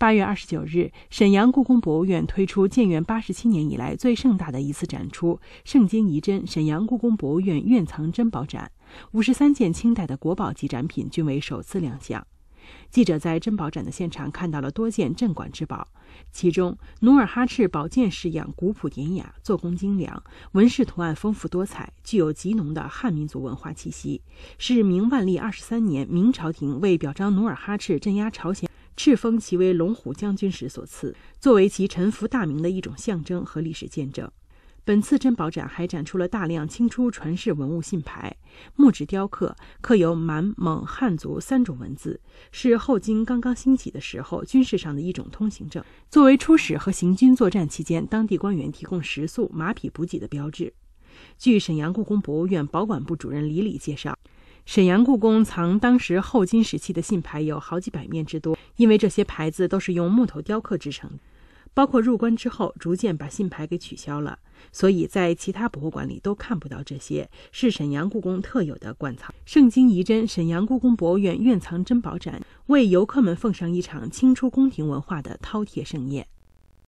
八月二十九日，沈阳故宫博物院推出建园八十七年以来最盛大的一次展出——“盛京遗珍：沈阳故宫博物院院藏珍宝展”。五十三件清代的国宝级展品均为首次亮相。记者在珍宝展的现场看到了多件镇馆之宝，其中努尔哈赤宝剑式样古朴典雅，做工精良，纹饰图案丰富多彩，具有极浓的汉民族文化气息。是明万历二十三年，明朝廷为表彰努尔哈赤镇压朝鲜。敕封其为龙虎将军时所赐，作为其臣服大明的一种象征和历史见证。本次珍宝展还展出了大量清初传世文物信牌，木质雕刻刻有满、蒙、汉族三种文字，是后金刚刚兴起的时候军事上的一种通行证，作为出使和行军作战期间当地官员提供食宿、马匹补给的标志。据沈阳故宫博物院保管部主任李礼介绍，沈阳故宫藏当时后金时期的信牌有好几百面之多。因为这些牌子都是用木头雕刻制成，包括入关之后逐渐把信牌给取消了，所以在其他博物馆里都看不到这些，是沈阳故宫特有的馆藏。《圣经遗珍：沈阳故宫博物院院藏珍宝展》为游客们奉上一场清初宫廷文化的饕餮盛宴。